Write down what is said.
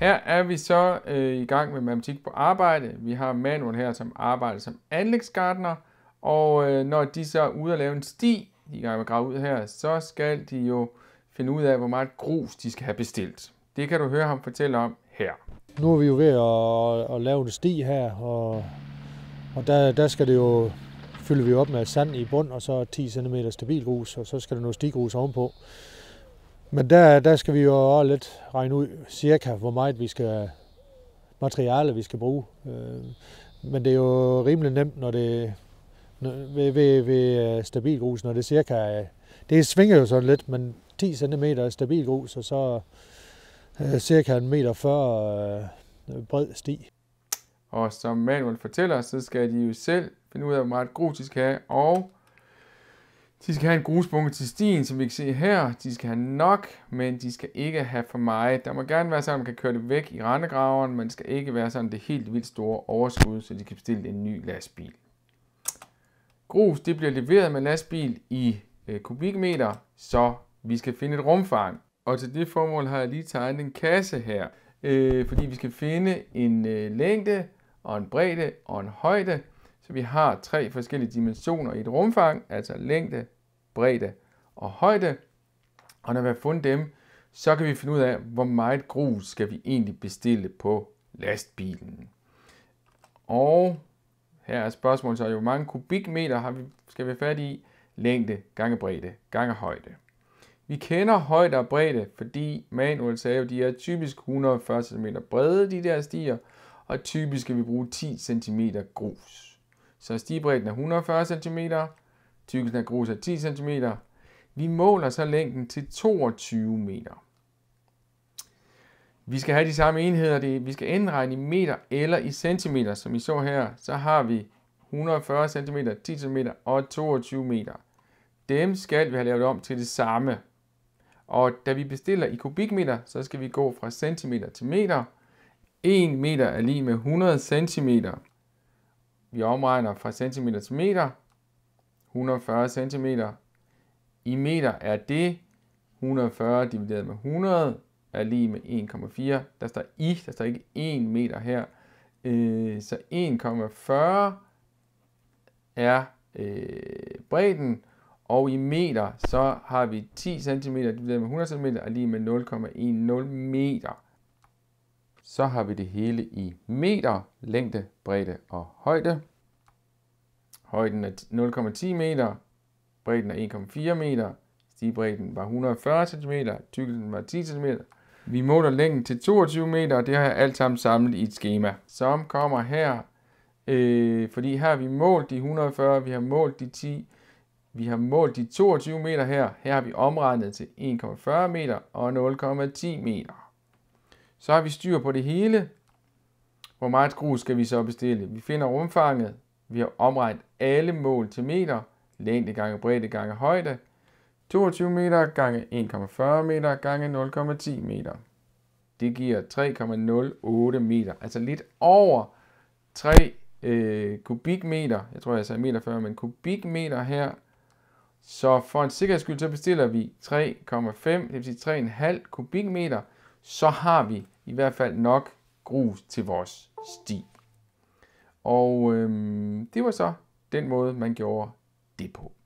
Her er vi så øh, i gang med matematik på arbejde. Vi har Manuel her, som arbejder som anlægsgardner, og øh, når de så er ude og lave en sti, de er i gang med at grave ud her, så skal de jo finde ud af, hvor meget grus de skal have bestilt. Det kan du høre ham fortælle om her. Nu er vi jo ved at, at lave en sti her, og, og der, der skal det jo fylde vi op med sand i bund, og så 10 cm stabil grus, og så skal der noget stigrus ovenpå. Men der, der skal vi jo også lidt regne ud cirka, hvor meget vi skal materiale, vi skal bruge. Øh, men det er jo rimelig nemt, når det ved, ved, ved øh, stabil grus, når det cirka er, det svinger jo sådan lidt, men 10 cm stabil grus, og så øh, cirka en meter 40 bred sti. Og som Manuel fortæller, så skal de jo selv finde ud af, hvor meget grus de skal have, og de skal have en grusbunke til stien, som vi kan se her. De skal have nok, men de skal ikke have for meget. Der må gerne være sådan, at man kan køre det væk i randegraven, men det skal ikke være sådan det helt vildt store overskud, så de kan bestille en ny lastbil. Grus det bliver leveret med lastbil i øh, kubikmeter, så vi skal finde et rumfang. Og til det formål har jeg lige tegnet en kasse her, øh, fordi vi skal finde en øh, længde og en bredde og en højde, så vi har tre forskellige dimensioner i et rumfang, altså længde, bredde og højde. Og når vi har fundet dem, så kan vi finde ud af, hvor meget grus skal vi egentlig bestille på lastbilen. Og her er spørgsmålet så, hvor mange kubikmeter har vi, skal vi have fat i? Længde gange bredde gange højde. Vi kender højde og bredde, fordi Manuel sagde, at de er typisk 140 cm brede, de der stier, og typisk skal vi bruge 10 cm grus så stigbredden er 140 cm, tykkelsen af grus er 10 cm. Vi måler så længden til 22 meter. Vi skal have de samme enheder, det, vi skal indregne i meter eller i centimeter, som I så her, så har vi 140 cm, 10 cm og 22 meter. Dem skal vi have lavet om til det samme. Og da vi bestiller i kubikmeter, så skal vi gå fra centimeter til meter. 1 meter er lige med 100 centimeter vi omregner fra centimeter til meter, 140 cm. I meter er det 140 divideret med 100 er lige med 1,4. Der står i, der står ikke 1 meter her. Øh, så 1,40 er øh, bredden, og i meter, så har vi 10 cm divideret med 100 cm er lige med 0,10 meter. Så har vi det hele i meter, længde, bredde og højde. Højden er 0,10 meter, bredden er 1,4 meter, stigbredden var 140 cm, tykkelsen var 10 cm. Vi måler længden til 22 meter, og det har jeg alt sammen samlet i et schema, som kommer her. Øh, fordi her har vi målt de 140, vi har målt de 10, vi har målt de 22 meter her. Her har vi omregnet til 1,40 meter og 0,10 meter. Så har vi styr på det hele. Hvor meget grus skal vi så bestille? Vi finder rumfanget. Vi har omregnet alle mål til meter. Længde gange bredde gange højde. 22 meter gange 1,40 meter gange 0,10 meter. Det giver 3,08 meter. Altså lidt over 3 øh, kubikmeter. Jeg tror, jeg sagde meter før, men kubikmeter her. Så for en sikkerheds skyld, så bestiller vi 3,5, det vil sige 3,5 kubikmeter så har vi i hvert fald nok grus til vores sti. Og øhm, det var så den måde, man gjorde det på.